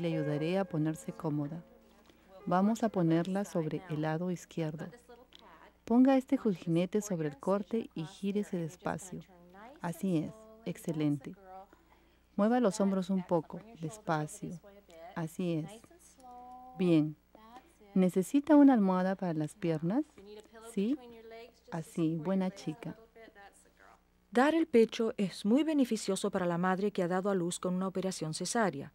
le ayudaré a ponerse cómoda. Vamos a ponerla sobre el lado izquierdo. Ponga este jujinete sobre el corte y gírese despacio. Así es, excelente. Mueva los hombros un poco, despacio. Así es. Bien. ¿Necesita una almohada para las piernas? Sí. Así, buena chica. Dar el pecho es muy beneficioso para la madre que ha dado a luz con una operación cesárea.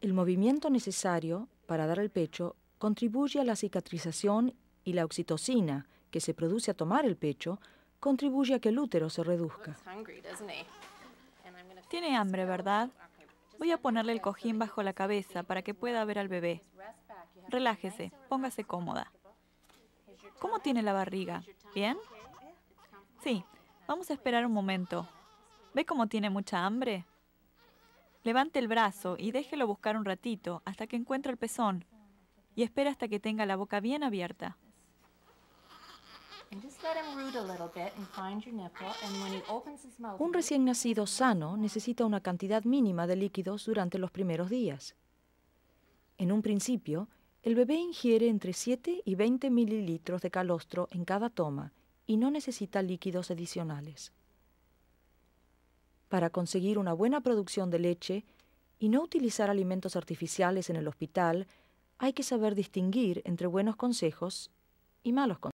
El movimiento necesario para dar el pecho contribuye a la cicatrización y la oxitocina que se produce a tomar el pecho contribuye a que el útero se reduzca. Tiene hambre, ¿verdad? Voy a ponerle el cojín bajo la cabeza para que pueda ver al bebé. Relájese, póngase cómoda. ¿Cómo tiene la barriga? ¿Bien? Sí, vamos a esperar un momento. ¿Ve cómo tiene mucha hambre? Levante el brazo y déjelo buscar un ratito hasta que encuentre el pezón y espera hasta que tenga la boca bien abierta. Un recién nacido sano necesita una cantidad mínima de líquidos durante los primeros días. En un principio, el bebé ingiere entre 7 y 20 mililitros de calostro en cada toma y no necesita líquidos adicionales para conseguir una buena producción de leche y no utilizar alimentos artificiales en el hospital, hay que saber distinguir entre buenos consejos y malos consejos.